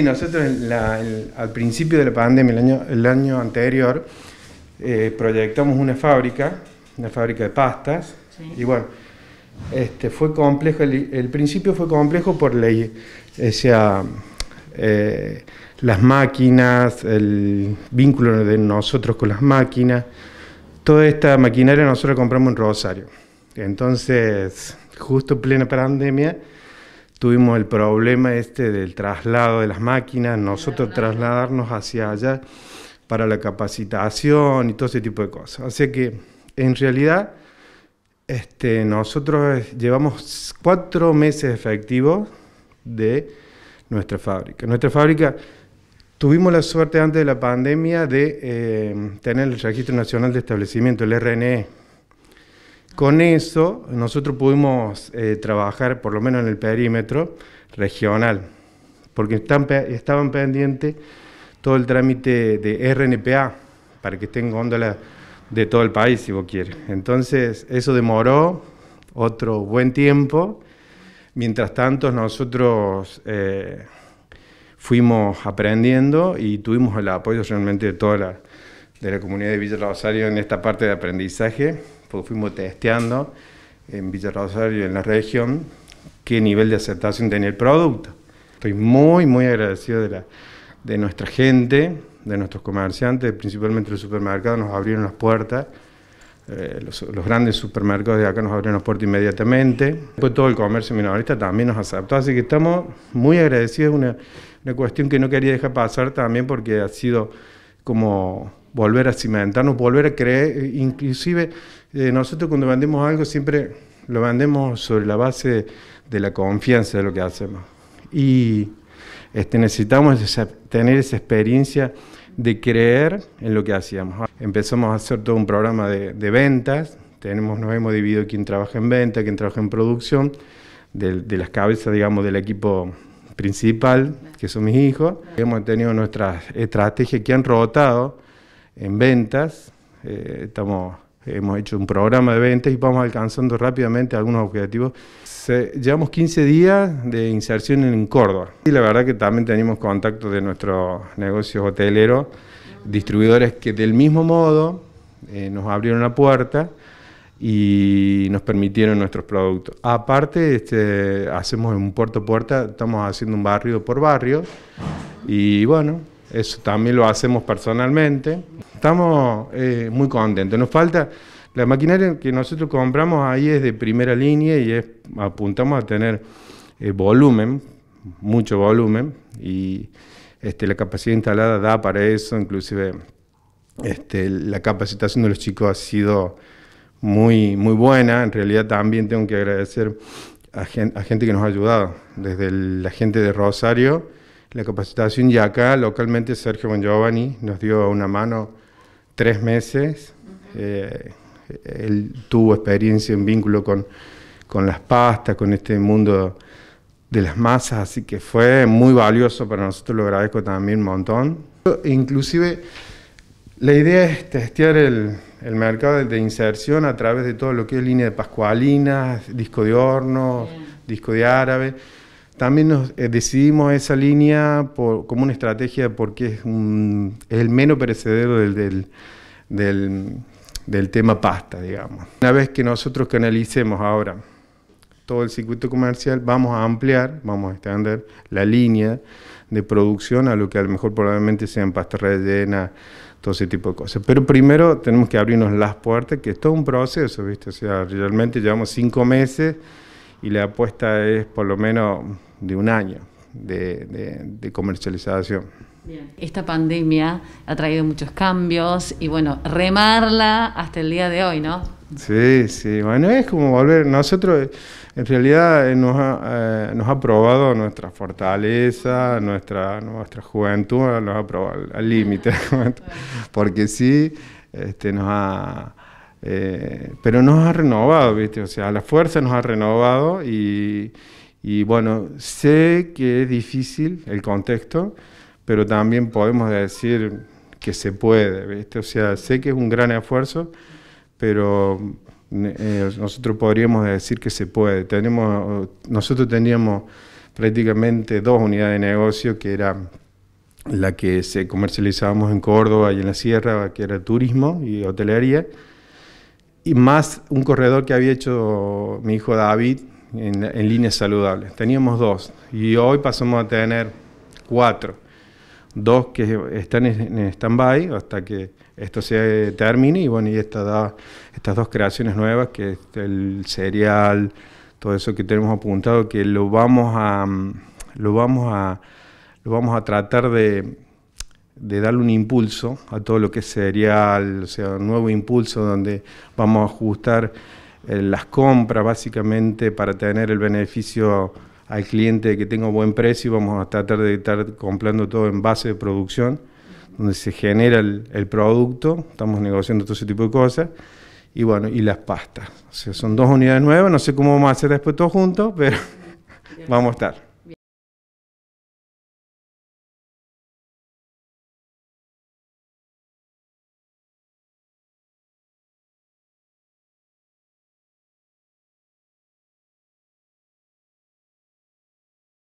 Nosotros al principio de la pandemia, el año, anterior, eh, proyectamos una fábrica, una fábrica de pastas, y bueno, este, fue complejo, el, principio fue complejo por ley, sea eh, las máquinas, el vínculo de nosotros con las máquinas, toda esta maquinaria nosotros la compramos en Rosario, entonces justo plena pandemia, tuvimos el problema este del traslado de las máquinas, nosotros trasladarnos hacia allá para la capacitación y todo ese tipo de cosas. Así que en realidad este, nosotros eh, llevamos cuatro meses efectivos de nuestra fábrica. Nuestra fábrica tuvimos la suerte antes de la pandemia de eh, tener el Registro Nacional de Establecimiento, el RNE con eso nosotros pudimos eh, trabajar, por lo menos en el perímetro regional, porque estaban pendientes todo el trámite de RNPA, para que estén góndolas de todo el país, si vos quieres. Entonces, eso demoró otro buen tiempo. Mientras tanto, nosotros eh, fuimos aprendiendo y tuvimos el apoyo realmente de toda la, de la comunidad de Villa Rosario en esta parte de aprendizaje porque fuimos testeando en Villa Rosario, en la región, qué nivel de aceptación tenía el producto. Estoy muy, muy agradecido de, la, de nuestra gente, de nuestros comerciantes, principalmente los supermercados, nos abrieron las puertas. Eh, los, grandes supermercados de acá nos abrieron las puertas inmediatamente. Después todo el comercio minorista también nos aceptó, así que estamos muy agradecidos. Una, una cuestión que no quería dejar pasar también porque ha sido como volver a cimentarnos, volver a creer, inclusive eh, nosotros cuando vendemos algo siempre lo vendemos sobre la base de la confianza de lo que hacemos. Y este, necesitamos tener esa experiencia de creer en lo que hacíamos. Empezamos a hacer todo un programa de, ventas, tenemos, nos hemos dividido quién trabaja en venta, quién trabaja en producción, de, de las cabezas, digamos, del equipo principal, que son mis hijos. Hemos tenido nuestras estrategias que han rotado, en ventas. Eh, estamos, hemos hecho un programa de ventas y vamos alcanzando rápidamente algunos objetivos. llevamos 15 días de inserción en Córdoba. Y la verdad que también tenemos contacto de nuestros negocios hoteleros, distribuidores que del mismo modo eh, nos abrieron la puerta y nos permitieron nuestros productos. Aparte, este, hacemos un puerto a puerta, estamos haciendo un barrio por barrio y bueno, eso también lo hacemos personalmente. Estamos eh, muy contentos. Nos falta, la maquinaria que nosotros compramos ahí es de primera línea y apuntamos a tener eh, volumen, mucho volumen, y este, la capacidad instalada da para eso, inclusive este, la capacitación de los chicos ha sido muy, muy buena. En realidad también tengo que agradecer a gente, que nos ha ayudado, desde la gente de Rosario, la capacitación y acá localmente Sergio Giovanni nos dio una mano tres meses. Eh, él tuvo experiencia en vínculo con, con las pastas, con este mundo de las masas, así que fue muy valioso para nosotros, lo agradezco también un montón. Inclusive la idea es testear el, el mercado de inserción a través de todo lo que es línea de pascualinas, disco de horno, disco de árabe. También nos, eh, decidimos esa línea como una estrategia porque es, el menos perecedero del, tema pasta, digamos. Una vez que nosotros canalicemos ahora todo el circuito comercial, vamos a ampliar, vamos a extender la línea de producción a lo que a lo mejor probablemente sean pasta rellena, todo ese tipo de cosas. Pero primero tenemos que abrirnos las puertas, que es todo un proceso, ¿viste? O sea, realmente llevamos cinco meses y la apuesta es por lo menos de un año de, comercialización. Esta pandemia ha traído muchos cambios y bueno, remarla hasta el día de hoy, ¿no? Sí, sí, bueno, es como volver, nosotros en realidad eh, nos ha, eh, nos ha probado nuestra fortaleza, nuestra, nuestra juventud, nos ha probado al límite, porque sí, este, nos ha... Eh, pero nos ha renovado, ¿viste? O sea, la fuerza nos ha renovado y, y bueno, sé que es difícil el contexto, pero también podemos decir que se puede, este O sea, sé que es un gran esfuerzo, pero mm, eh, nosotros podríamos decir que se puede. Tenemos, nosotros teníamos prácticamente dos unidades de negocio, que era la que se comercializábamos en Córdoba y en la Sierra, que era turismo y hotelería, y más un corredor que había hecho mi hijo David, en, líneas saludables. Teníamos dos y hoy pasamos a tener cuatro. Dos que están en stand-by hasta que esto se termine y bueno, y esta estas dos creaciones nuevas, que es el cereal, todo eso que tenemos apuntado, que lo vamos a, mm, lo vamos a, lo vamos a tratar de, de darle un impulso a todo lo que es cereal, o sea, un nuevo impulso donde vamos a ajustar eh, las compras básicamente para tener el beneficio al cliente que tenga buen precio, y vamos a tratar de estar comprando todo en base de producción, donde se genera el, producto, estamos negociando todo ese tipo de cosas, y bueno, y las pastas. sea, son dos unidades nuevas, no sé cómo vamos a hacer después todo juntos, pero vamos a estar.